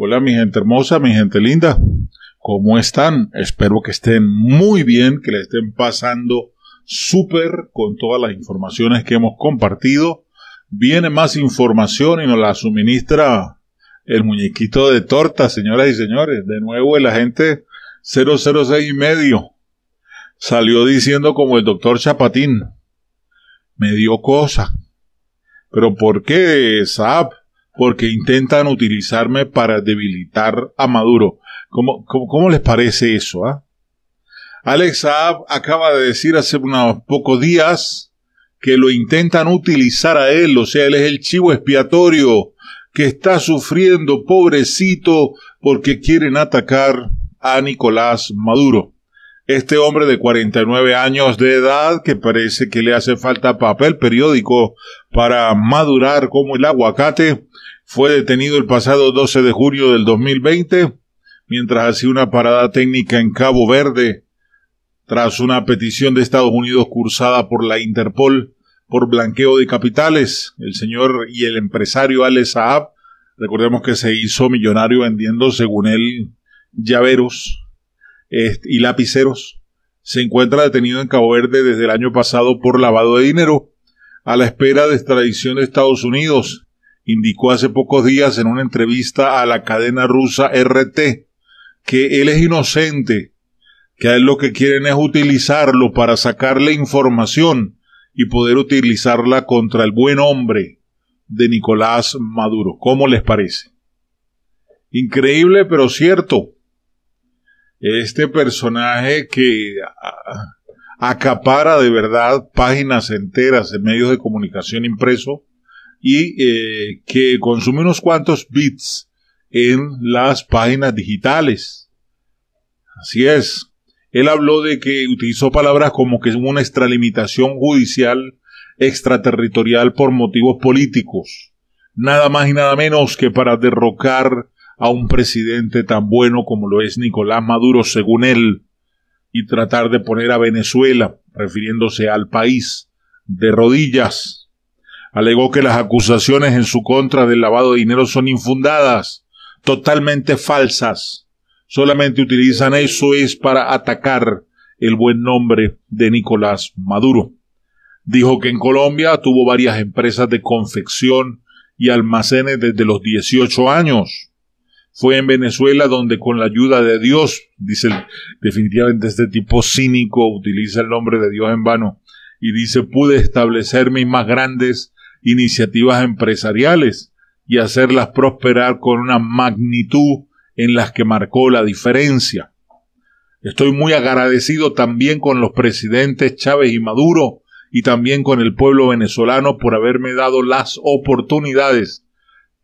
Hola mi gente hermosa, mi gente linda. ¿Cómo están? Espero que estén muy bien, que le estén pasando súper con todas las informaciones que hemos compartido. Viene más información y nos la suministra el muñequito de torta, señoras y señores. De nuevo el agente 006 y medio salió diciendo como el doctor Chapatín. Me dio cosa. Pero ¿por qué, Saab? porque intentan utilizarme para debilitar a Maduro. ¿Cómo, cómo, les parece eso? Ah? Alex Saab acaba de decir hace unos pocos días que lo intentan utilizar a él, o sea, él es el chivo expiatorio que está sufriendo, pobrecito, porque quieren atacar a Nicolás Maduro. Este hombre de 49 años de edad que parece que le hace falta papel periódico para madurar como el aguacate, fue detenido el pasado 12 de julio del 2020 mientras hacía una parada técnica en Cabo Verde tras una petición de Estados Unidos cursada por la Interpol por blanqueo de capitales. El señor y el empresario Alex Saab, recordemos que se hizo millonario vendiendo, según él, llaveros y lapiceros, se encuentra detenido en Cabo Verde desde el año pasado por lavado de dinero a la espera de extradición de Estados Unidos indicó hace pocos días en una entrevista a la cadena rusa RT que él es inocente, que a él lo que quieren es utilizarlo para sacarle información y poder utilizarla contra el buen hombre de Nicolás Maduro. ¿Cómo les parece? Increíble, pero cierto. Este personaje que ah, acapara de verdad páginas enteras de medios de comunicación impreso, y eh, que consume unos cuantos bits en las páginas digitales. Así es. Él habló de que utilizó palabras como que es una extralimitación judicial extraterritorial por motivos políticos. Nada más y nada menos que para derrocar a un presidente tan bueno como lo es Nicolás Maduro, según él, y tratar de poner a Venezuela, refiriéndose al país, de rodillas alegó que las acusaciones en su contra del lavado de dinero son infundadas, totalmente falsas. Solamente utilizan eso es para atacar el buen nombre de Nicolás Maduro. Dijo que en Colombia tuvo varias empresas de confección y almacenes desde los 18 años. Fue en Venezuela donde con la ayuda de Dios, dice definitivamente este tipo cínico utiliza el nombre de Dios en vano, y dice pude establecer mis más grandes iniciativas empresariales y hacerlas prosperar con una magnitud en las que marcó la diferencia. Estoy muy agradecido también con los presidentes Chávez y Maduro y también con el pueblo venezolano por haberme dado las oportunidades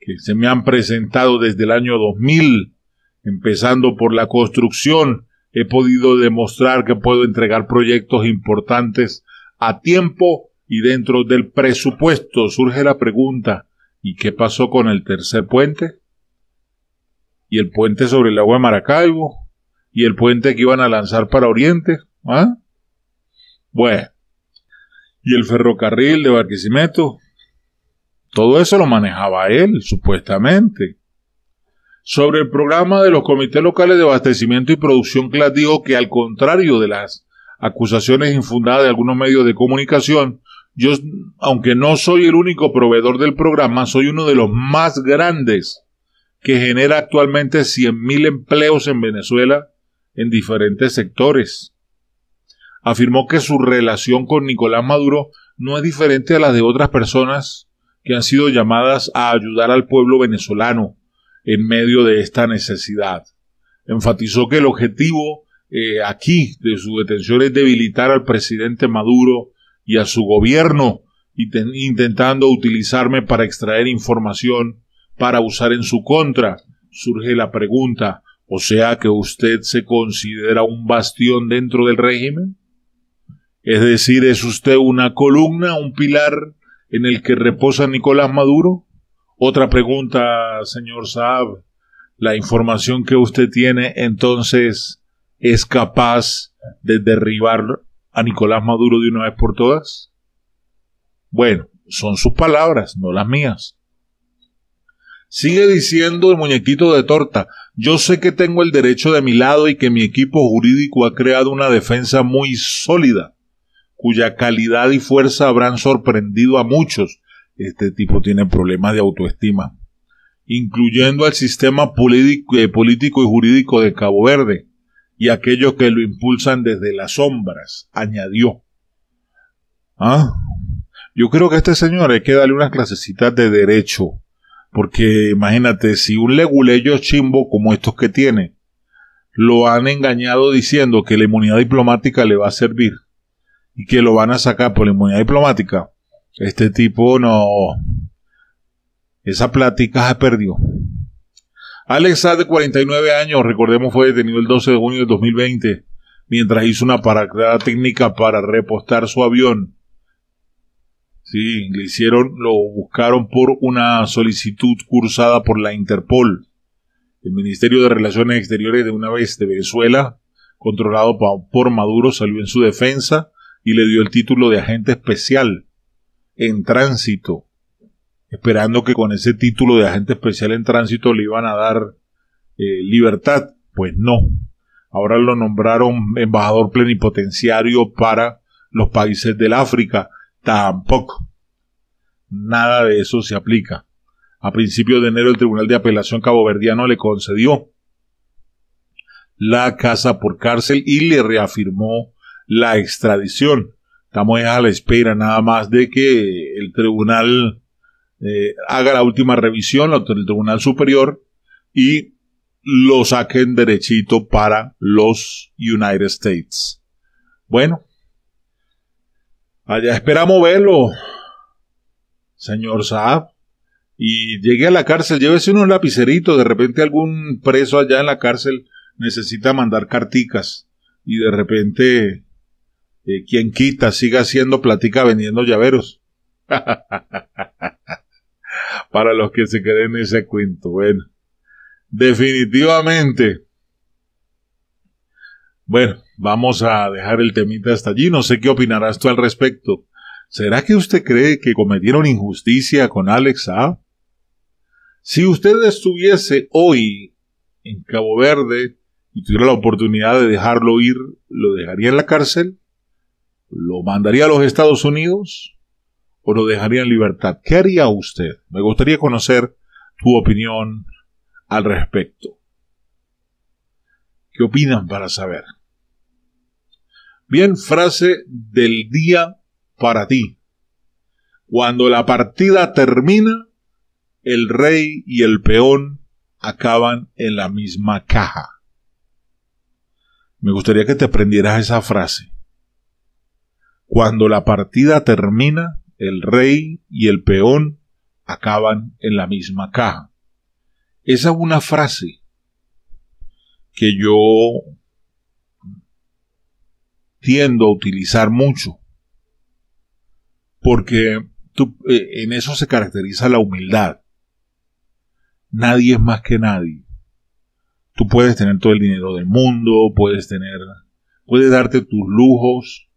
que se me han presentado desde el año 2000, empezando por la construcción, he podido demostrar que puedo entregar proyectos importantes a tiempo y dentro del presupuesto surge la pregunta, ¿y qué pasó con el tercer puente? ¿Y el puente sobre el agua de Maracaibo? ¿Y el puente que iban a lanzar para Oriente? ¿Ah? Bueno. ¿Y el ferrocarril de Barquisimeto? Todo eso lo manejaba él, supuestamente. Sobre el programa de los comités locales de abastecimiento y producción, Clas dijo que al contrario de las acusaciones infundadas de algunos medios de comunicación, yo, aunque no soy el único proveedor del programa, soy uno de los más grandes que genera actualmente 100.000 empleos en Venezuela en diferentes sectores. Afirmó que su relación con Nicolás Maduro no es diferente a la de otras personas que han sido llamadas a ayudar al pueblo venezolano en medio de esta necesidad. Enfatizó que el objetivo eh, aquí de su detención es debilitar al presidente Maduro, y a su gobierno, intentando utilizarme para extraer información para usar en su contra. Surge la pregunta, o sea que usted se considera un bastión dentro del régimen? Es decir, ¿es usted una columna, un pilar en el que reposa Nicolás Maduro? Otra pregunta, señor Saab. ¿La información que usted tiene entonces es capaz de derribar a Nicolás Maduro de una vez por todas? Bueno, son sus palabras, no las mías. Sigue diciendo el muñequito de torta, yo sé que tengo el derecho de mi lado y que mi equipo jurídico ha creado una defensa muy sólida, cuya calidad y fuerza habrán sorprendido a muchos. Este tipo tiene problemas de autoestima, incluyendo al sistema político eh, y jurídico de Cabo Verde y aquellos que lo impulsan desde las sombras, añadió. Ah, yo creo que a este señor hay que darle unas clasecitas de derecho, porque imagínate, si un leguleyo chimbo como estos que tiene, lo han engañado diciendo que la inmunidad diplomática le va a servir y que lo van a sacar por la inmunidad diplomática, este tipo no... Esa plática se perdió. Alex de 49 años, recordemos fue detenido el 12 de junio de 2020 mientras hizo una parada técnica para repostar su avión. Sí, le hicieron, lo buscaron por una solicitud cursada por la Interpol. El Ministerio de Relaciones Exteriores de una vez de Venezuela, controlado por Maduro, salió en su defensa y le dio el título de agente especial en tránsito esperando que con ese título de agente especial en tránsito le iban a dar eh, libertad. Pues no. Ahora lo nombraron embajador plenipotenciario para los países del África. Tampoco. Nada de eso se aplica. A principios de enero el Tribunal de Apelación Caboverdiano le concedió la casa por cárcel y le reafirmó la extradición. Estamos a la espera nada más de que el tribunal eh, haga la última revisión, el Tribunal Superior, y lo saquen derechito para los United States. Bueno, allá esperamos verlo, señor Saab. Y llegue a la cárcel, llévese unos lapiceritos, de repente algún preso allá en la cárcel necesita mandar carticas y de repente eh, quien quita siga haciendo platica vendiendo llaveros. para los que se queden en ese cuento. Bueno, definitivamente. Bueno, vamos a dejar el temita hasta allí. No sé qué opinarás tú al respecto. ¿Será que usted cree que cometieron injusticia con Alex Si usted estuviese hoy en Cabo Verde y tuviera la oportunidad de dejarlo ir, ¿lo dejaría en la cárcel? ¿Lo mandaría a los Estados Unidos? o lo dejaría en libertad? ¿Qué haría usted? Me gustaría conocer tu opinión al respecto. ¿Qué opinan para saber? Bien, frase del día para ti. Cuando la partida termina, el rey y el peón acaban en la misma caja. Me gustaría que te aprendieras esa frase. Cuando la partida termina, el rey y el peón acaban en la misma caja. Esa es una frase que yo tiendo a utilizar mucho, porque eh, en eso se caracteriza la humildad. Nadie es más que nadie. Tú puedes tener todo el dinero del mundo, puedes tener, puedes darte tus lujos,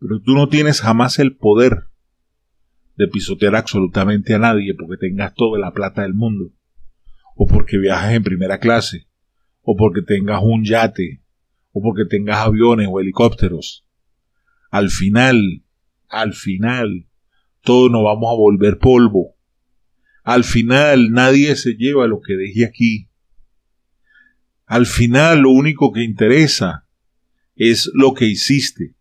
pero tú no tienes jamás el poder de pisotear absolutamente a nadie porque tengas toda la plata del mundo, o porque viajas en primera clase, o porque tengas un yate, o porque tengas aviones o helicópteros. Al final, al final, todos nos vamos a volver polvo. Al final, nadie se lleva lo que deje aquí. Al final, lo único que interesa es lo que hiciste,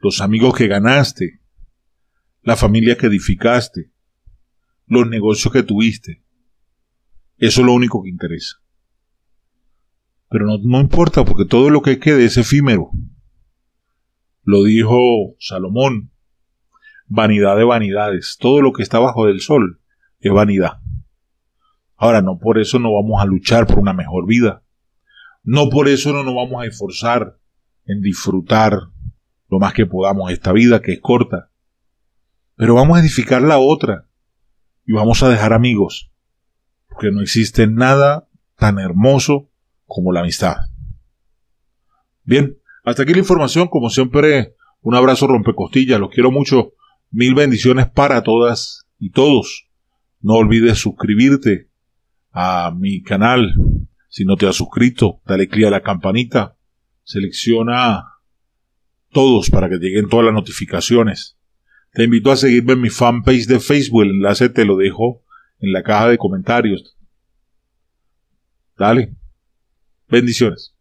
los amigos que ganaste, la familia que edificaste, los negocios que tuviste. Eso es lo único que interesa. Pero no, importa, porque todo lo que quede es efímero. Lo dijo Salomón. Vanidad de vanidades. Todo lo que está bajo del sol es vanidad. Ahora, no por eso no vamos a luchar por una mejor vida. No por eso no nos vamos a esforzar en disfrutar lo más que podamos esta vida que es corta. Pero vamos a edificar la otra y vamos a dejar amigos, porque no existe nada tan hermoso como la amistad. Bien, hasta aquí la información, como siempre, un abrazo rompecostillas, los quiero mucho, mil bendiciones para todas y todos. No olvides suscribirte a mi canal, si no te has suscrito, dale clic a la campanita, selecciona todos para que lleguen todas las notificaciones. Te invito a seguirme en mi fanpage de Facebook. El enlace te lo dejo en la caja de comentarios. Dale. Bendiciones.